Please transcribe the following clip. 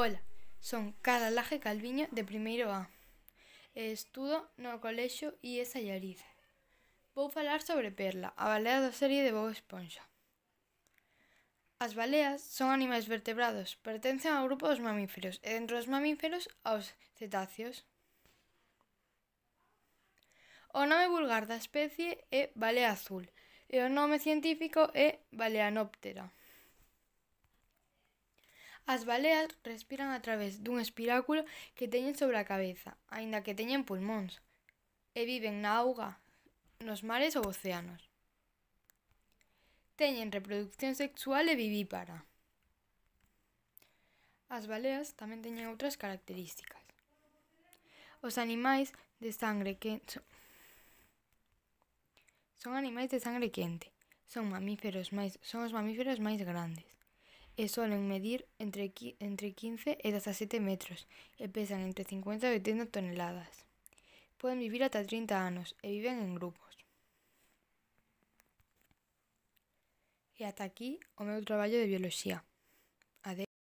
Ola, son Cala Laje Calviño de primeiro A e estudo no colexio IE Sallariz. Vou falar sobre Perla, a balea da serie de Bob Esponja. As baleas son animais vertebrados, pertencen ao grupo dos mamíferos e dentro dos mamíferos aos cetáceos. O nome vulgar da especie é balea azul e o nome científico é baleanóptera. As baleas respiran a través dun espiráculo que teñen sobre a cabeza, aínda que teñen pulmóns, e viven na auga, nos mares ou océanos. Teñen reproducción sexual e vivípara. As baleas tamén teñen outras características. Os animais de sangre que son animais de sangre quente. Son mamíferos máis, son os mamíferos máis grandes. Suelen medir entre, entre 15 hasta 7 metros y pesan entre 50 y 80 toneladas. Pueden vivir hasta 30 años, y viven en grupos. Y hasta aquí o meu trabajo de biología.